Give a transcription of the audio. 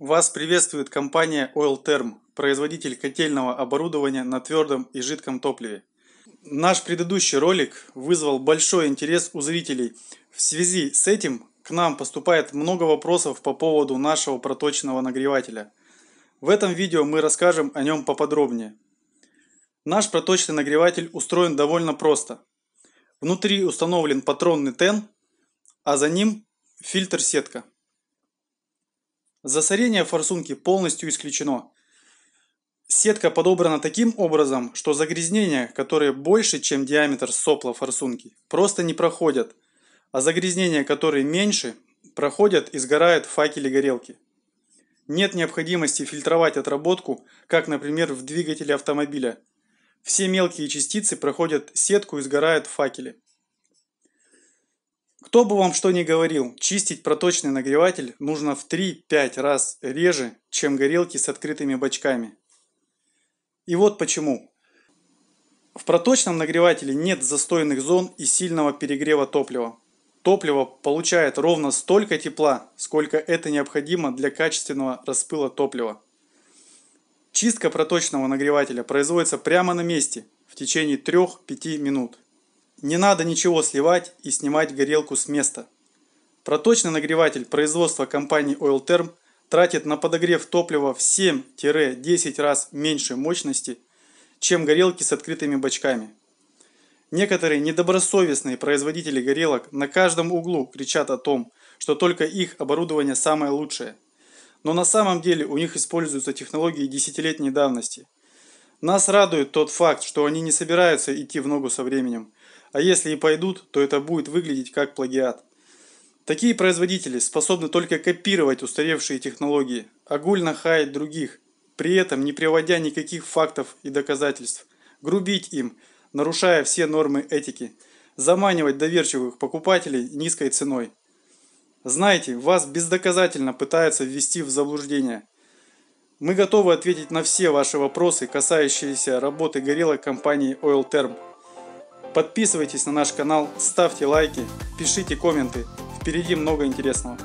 Вас приветствует компания Oil Term, производитель котельного оборудования на твердом и жидком топливе. Наш предыдущий ролик вызвал большой интерес у зрителей. В связи с этим к нам поступает много вопросов по поводу нашего проточного нагревателя. В этом видео мы расскажем о нем поподробнее. Наш проточный нагреватель устроен довольно просто. Внутри установлен патронный тен, а за ним фильтр-сетка. Засорение форсунки полностью исключено. Сетка подобрана таким образом, что загрязнения, которые больше, чем диаметр сопла форсунки, просто не проходят, а загрязнения, которые меньше, проходят и сгорают в факеле горелки. Нет необходимости фильтровать отработку, как, например, в двигателе автомобиля. Все мелкие частицы проходят сетку и сгорают в факеле. Кто бы вам что ни говорил, чистить проточный нагреватель нужно в 3-5 раз реже, чем горелки с открытыми бачками. И вот почему. В проточном нагревателе нет застойных зон и сильного перегрева топлива. Топливо получает ровно столько тепла, сколько это необходимо для качественного распыла топлива. Чистка проточного нагревателя производится прямо на месте в течение 3-5 минут. Не надо ничего сливать и снимать горелку с места. Проточный нагреватель производства компании Oilterm тратит на подогрев топлива в 7-10 раз меньше мощности, чем горелки с открытыми бачками. Некоторые недобросовестные производители горелок на каждом углу кричат о том, что только их оборудование самое лучшее. Но на самом деле у них используются технологии десятилетней давности. Нас радует тот факт, что они не собираются идти в ногу со временем – а если и пойдут, то это будет выглядеть как плагиат. Такие производители способны только копировать устаревшие технологии, огульно хаять других, при этом не приводя никаких фактов и доказательств, грубить им, нарушая все нормы этики, заманивать доверчивых покупателей низкой ценой. Знаете, вас бездоказательно пытаются ввести в заблуждение. Мы готовы ответить на все ваши вопросы, касающиеся работы горелок компании Oil Term. Подписывайтесь на наш канал, ставьте лайки, пишите комменты. Впереди много интересного.